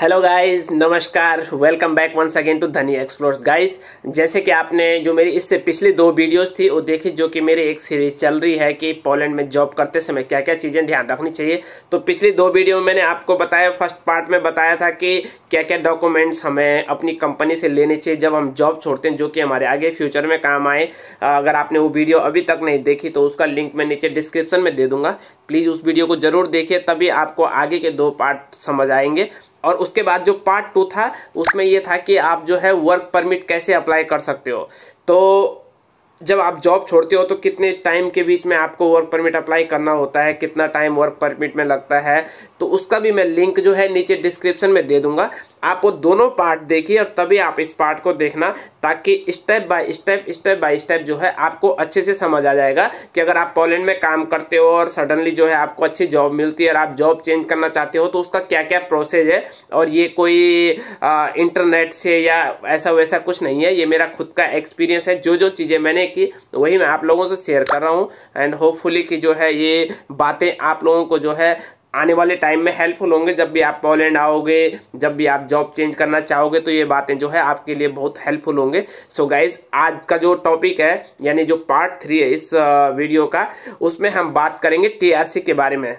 hello guys नमस्कार welcome back once again to Dhani explores guys जैसे कि आपने जो मेरी इससे पिछली दो वीडियोस थी वो देखी जो कि मेरी एक सीरीज चल रही है कि पोलैंड में जॉब करते समय क्या क्या चीज़ें ध्यान रखनी चाहिए तो पिछली दो वीडियो में मैंने आपको बताया फर्स्ट पार्ट में बताया था कि क्या क्या डॉक्यूमेंट्स हमें अपनी कंपनी से लेने चाहिए जब हम जॉब छोड़ते हैं जो कि हमारे आगे फ्यूचर में काम आए अगर आपने वो वीडियो अभी तक नहीं देखी तो उसका लिंक मैं नीचे डिस्क्रिप्शन में दे दूंगा प्लीज़ उस वीडियो को जरूर देखिए तभी आपको आगे के दो पार्ट समझ आएंगे और उसके बाद जो पार्ट टू था उसमें ये था कि आप जो है वर्क परमिट कैसे अप्लाई कर सकते हो तो जब आप जॉब छोड़ते हो तो कितने टाइम के बीच में आपको वर्क परमिट अप्लाई करना होता है कितना टाइम वर्क परमिट में लगता है तो उसका भी मैं लिंक जो है नीचे डिस्क्रिप्शन में दे दूंगा आप वो दोनों पार्ट देखिए और तभी आप इस पार्ट को देखना ताकि step by step step by step जो है आपको अच्छे से समझ आ जाएगा कि अगर आप पोलैंड में काम करते हो और सडनली जो है आपको अच्छी जॉब मिलती है और आप जॉब चेंज करना चाहते हो तो उसका क्या क्या प्रोसेस है और ये कोई आ, इंटरनेट से या ऐसा वैसा कुछ नहीं है ये मेरा खुद का एक्सपीरियंस है जो जो चीज़ें मैंने की वही मैं आप लोगों से शेयर कर रहा हूँ एंड होपफुली कि जो है ये बातें आप लोगों को जो है आने वाले टाइम में हेल्पफुल होंगे जब भी आप पोलैंड आओगे जब भी आप जॉब चेंज करना चाहोगे तो ये बातें जो है आपके लिए बहुत हेल्पफुल होंगे सो so गाइज आज का जो टॉपिक है यानी जो पार्ट थ्री है इस वीडियो का उसमें हम बात करेंगे टीआरसी के बारे में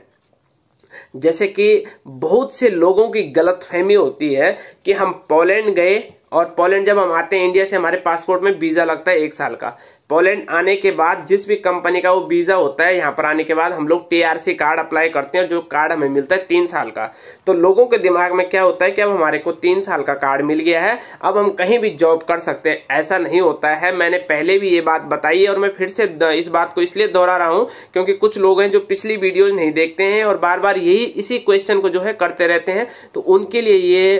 जैसे कि बहुत से लोगों की गलतफहमी होती है कि हम पोलैंड गए और पोलैंड जब हम आते हैं इंडिया से हमारे पासपोर्ट में वीज़ा लगता है एक साल का पोलैंड आने के बाद जिस भी कंपनी का वो वीजा होता है यहाँ पर आने के बाद हम लोग टीआरसी कार्ड अप्लाई करते हैं जो कार्ड हमें मिलता है तीन साल का तो लोगों के दिमाग में क्या होता है कि अब हमारे को तीन साल का कार्ड मिल गया है अब हम कहीं भी जॉब कर सकते हैं ऐसा नहीं होता है मैंने पहले भी ये बात बताई है और मैं फिर से इस बात को इसलिए दोहरा रहा हूँ क्योंकि कुछ लोग हैं जो पिछली वीडियोज नहीं देखते हैं और बार बार यही इसी क्वेश्चन को जो है करते रहते हैं तो उनके लिए ये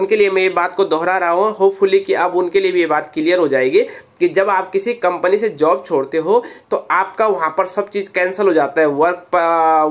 उनके लिए मैं ये बात को दोहरा रहा हूँ होपफुली कि अब उनके लिए भी ये बात क्लियर हो जाएगी कि जब आप किसी कंपनी से जॉब छोड़ते हो तो आपका वहां पर सब चीज़ कैंसिल हो जाता है work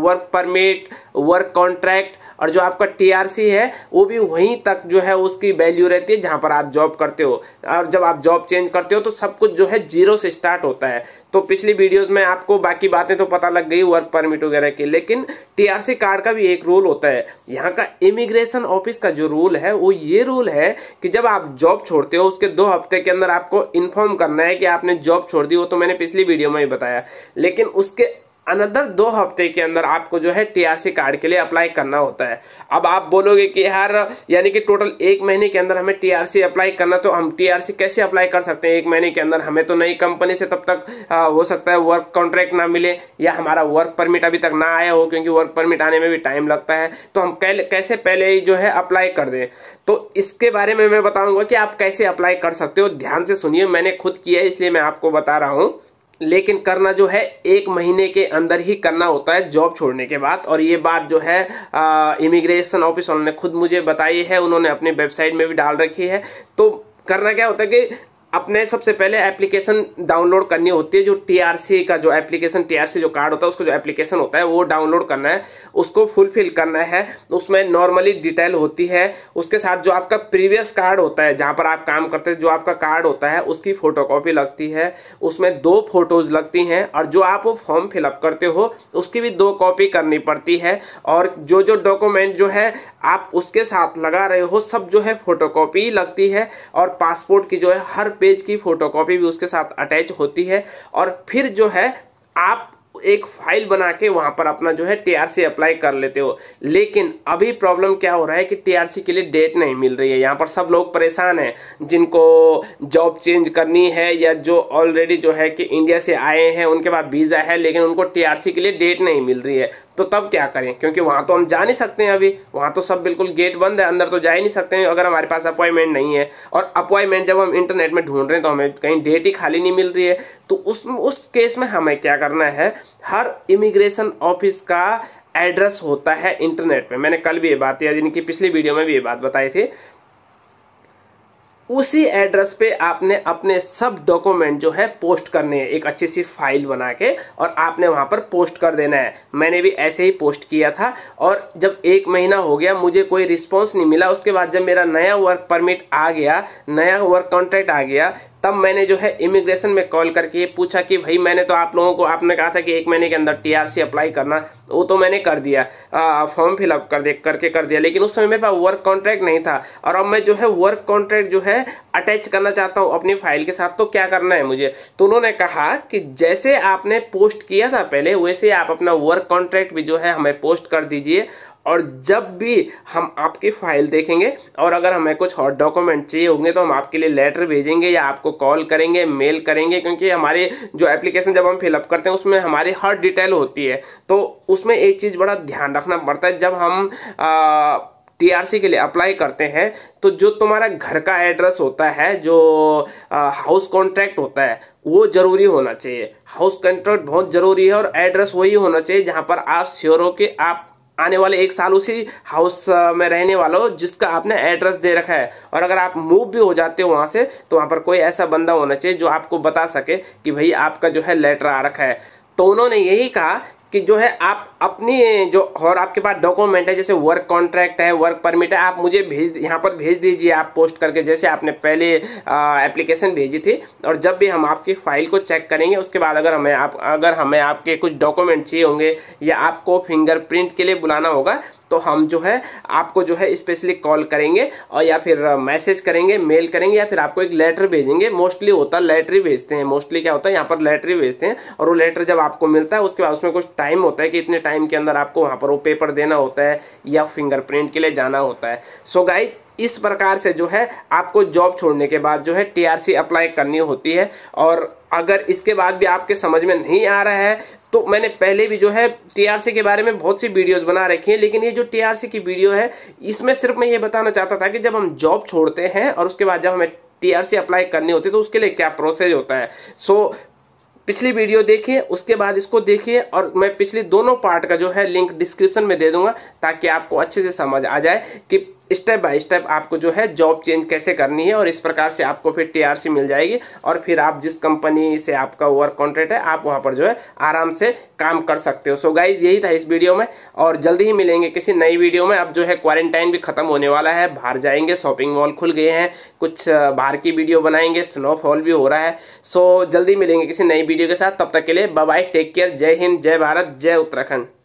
work permit work contract और जो आपका टीआरसी है वो भी वहीं तक जो है उसकी वैल्यू रहती है जहां पर आप जॉब करते हो और जब आप जॉब चेंज करते हो तो सब कुछ जो है जीरो से स्टार्ट होता है तो पिछली वीडियोज में आपको बाकी बातें तो पता लग गई वर्क परमिट वगैरह की लेकिन टीआरसी कार्ड का भी एक रूल होता है यहाँ का इमिग्रेशन ऑफिस का जो रूल है वो ये रूल है कि जब आप जॉब छोड़ते हो उसके दो हफ्ते के अंदर आपको इन्फॉर्म करना है कि आपने जॉब छोड़ दी वो तो मैंने पिछली वीडियो में ही बताया लेकिन उसके अनदर दो हफ्ते के अंदर आपको जो है टीआरसी कार्ड के लिए अप्लाई करना होता है अब आप बोलोगे कि यार यानी कि टोटल एक महीने के अंदर हमें टीआरसी अप्लाई करना तो हम टीआरसी कैसे अप्लाई कर सकते हैं एक महीने के अंदर हमें तो नई कंपनी से तब तक आ, हो सकता है वर्क कॉन्ट्रैक्ट ना मिले या हमारा वर्क परमिट अभी तक ना आया हो क्योंकि वर्क परमिट आने में भी टाइम लगता है तो हम कैसे पहले ही जो है अप्लाई कर दें तो इसके बारे में मैं बताऊंगा कि आप कैसे अप्लाई कर सकते हो ध्यान से सुनिए मैंने खुद किया है इसलिए मैं आपको बता रहा हूँ लेकिन करना जो है एक महीने के अंदर ही करना होता है जॉब छोड़ने के बाद और ये बात जो है इमिग्रेशन ऑफिस वालों ने खुद मुझे बताई है उन्होंने अपने वेबसाइट में भी डाल रखी है तो करना क्या होता है कि अपने सबसे पहले एप्लीकेशन डाउनलोड करनी होती है जो टीआरसी का जो एप्लीकेशन टीआरसी जो कार्ड होता है उसका जो एप्लीकेशन होता है वो डाउनलोड करना है उसको फुलफिल करना है उसमें नॉर्मली डिटेल होती है उसके साथ जो आपका प्रीवियस कार्ड होता है जहाँ पर आप काम करते हैं जो आपका कार्ड होता है उसकी फोटोकॉपी लगती है उसमें दो फोटोज लगती हैं और जो आप वो फॉर्म फिलअप करते हो उसकी भी दो कॉपी करनी पड़ती है और जो जो डॉक्यूमेंट जो है आप उसके साथ लगा रहे हो सब जो है फोटोकॉपी लगती है और पासपोर्ट की जो है हर पेज की फोटोकॉपी भी उसके साथ अटैच होती है और फिर जो है आप एक फाइल बना के वहां पर अपना जो है टीआरसी अप्लाई कर लेते हो लेकिन अभी प्रॉब्लम क्या हो रहा है कि टीआरसी के लिए डेट नहीं मिल रही है यहाँ पर सब लोग परेशान हैं जिनको जॉब चेंज करनी है या जो ऑलरेडी जो है कि इंडिया से आए हैं उनके पास वीज़ा है लेकिन उनको टीआरसी के लिए डेट नहीं मिल रही है तो तब क्या करें क्योंकि वहाँ तो हम जा नहीं सकते हैं अभी वहाँ तो सब बिल्कुल गेट बंद है अंदर तो जा ही नहीं सकते हैं अगर हमारे पास अपॉइंटमेंट नहीं है और अपॉइंटमेंट जब हम इंटरनेट में ढूंढ रहे हैं तो हमें कहीं डेट ही खाली नहीं मिल रही है तो उस उस केस में हमें क्या करना है हर इमिग्रेशन ऑफिस का एड्रेस होता है इंटरनेट पे मैंने कल भी ये बात किया जिनकी पिछली वीडियो में भी ये बात बताई थी उसी एड्रेस पे आपने अपने सब डॉक्यूमेंट जो है पोस्ट करने हैं एक अच्छी सी फाइल बना के और आपने वहां पर पोस्ट कर देना है मैंने भी ऐसे ही पोस्ट किया था और जब एक महीना हो गया मुझे कोई रिस्पॉन्स नहीं मिला उसके बाद जब मेरा नया वर्क परमिट आ गया नया वर्क कॉन्ट्रैक्ट आ गया तब मैंने जो है इमिग्रेशन में कॉल करके पूछा कि भाई मैंने तो आप लोगों को आपने कहा था कि एक महीने के अंदर टीआरसी अप्लाई करना वो तो मैंने कर दिया फॉर्म फिलअप कर दे करके कर दिया लेकिन उस समय मेरे पास वर्क कॉन्ट्रैक्ट नहीं था और अब मैं जो है वर्क कॉन्ट्रैक्ट जो है अटैच करना चाहता हूँ अपनी फाइल के साथ तो क्या करना है मुझे तो उन्होंने कहा कि जैसे आपने पोस्ट किया था पहले वैसे आप अपना वर्क कॉन्ट्रैक्ट भी जो है हमें पोस्ट कर दीजिए और जब भी हम आपकी फाइल देखेंगे और अगर हमें कुछ हॉट डॉक्यूमेंट चाहिए होंगे तो हम आपके लिए लेटर भेजेंगे या आपको कॉल करेंगे मेल करेंगे क्योंकि हमारे जो एप्लीकेशन जब हम फिलअप करते हैं उसमें हमारी हर डिटेल होती है तो उसमें एक चीज़ बड़ा ध्यान रखना पड़ता है जब हम आ, टीआरसी के लिए अप्लाई करते हैं तो जो तुम्हारा घर का एड्रेस होता है जो हाउस कॉन्ट्रैक्ट होता है वो जरूरी होना चाहिए हाउस कॉन्ट्रैक्ट बहुत जरूरी है और एड्रेस वही होना चाहिए जहां पर आप श्योर हो कि आप आने वाले एक साल उसी हाउस में रहने वाला हो जिसका आपने एड्रेस दे रखा है और अगर आप मूव भी हो जाते हो वहां से तो वहां पर कोई ऐसा बंदा होना चाहिए जो आपको बता सके कि भाई आपका जो है लेटर आ रखा है तो उन्होंने यही कहा कि जो है आप अपनी जो और आपके पास डॉक्यूमेंट है जैसे वर्क कॉन्ट्रैक्ट है वर्क परमिट है आप मुझे भेज यहाँ पर भेज दीजिए आप पोस्ट करके जैसे आपने पहले एप्लीकेशन भेजी थी और जब भी हम आपकी फाइल को चेक करेंगे उसके बाद अगर हमें आप अगर हमें आपके कुछ डॉक्यूमेंट चाहिए होंगे या आपको फिंगरप्रिंट के लिए बुलाना होगा तो हम जो है आपको जो है स्पेशली कॉल करेंगे और या फिर मैसेज uh, करेंगे मेल करेंगे या फिर आपको एक लेटर भेजेंगे मोस्टली होता है लेटर ही भेजते हैं मोस्टली क्या होता है यहाँ पर लेटर ही भेजते हैं और वो लेटर जब आपको मिलता है उसके बाद उसमें कुछ टाइम होता है कि इतने टाइम के अंदर आपको वहाँ पर वो पेपर देना होता है या फिंगरप्रिंट के लिए जाना होता है सो so गाइज इस प्रकार से जो है आपको जॉब छोड़ने के बाद जो है टीआरसी अप्लाई करनी होती है और अगर इसके बाद भी आपके समझ में नहीं आ रहा है तो मैंने पहले भी जो है टीआरसी के बारे में बहुत सी वीडियोस बना रखी हैं लेकिन ये जो टीआरसी की वीडियो है इसमें सिर्फ मैं ये बताना चाहता था कि जब हम जॉब छोड़ते हैं और उसके बाद जब हमें टीआरसी अप्लाई करनी होती है तो उसके लिए क्या प्रोसेस होता है सो पिछली वीडियो देखिए उसके बाद इसको देखिए और मैं पिछली दोनों पार्ट का जो है लिंक डिस्क्रिप्शन में दे दूंगा ताकि आपको अच्छे से समझ आ जाए कि स्टेप बाय स्टेप आपको जो है जॉब चेंज कैसे करनी है और इस प्रकार से आपको फिर टीआरसी मिल जाएगी और फिर आप जिस कंपनी से आपका वर्क कॉन्ट्रैक्ट है आप वहां पर जो है आराम से काम कर सकते हो सो गाइज यही था इस वीडियो में और जल्दी ही मिलेंगे किसी नई वीडियो में अब जो है क्वारंटाइन भी खत्म होने वाला है बाहर जाएंगे शॉपिंग मॉल खुल गए हैं कुछ बाहर की वीडियो बनाएंगे स्नोफॉल भी हो रहा है सो जल्दी मिलेंगे किसी नई वीडियो के साथ तब तक के लिए बाय टेक केयर जय हिंद जय भारत जय उत्तराखंड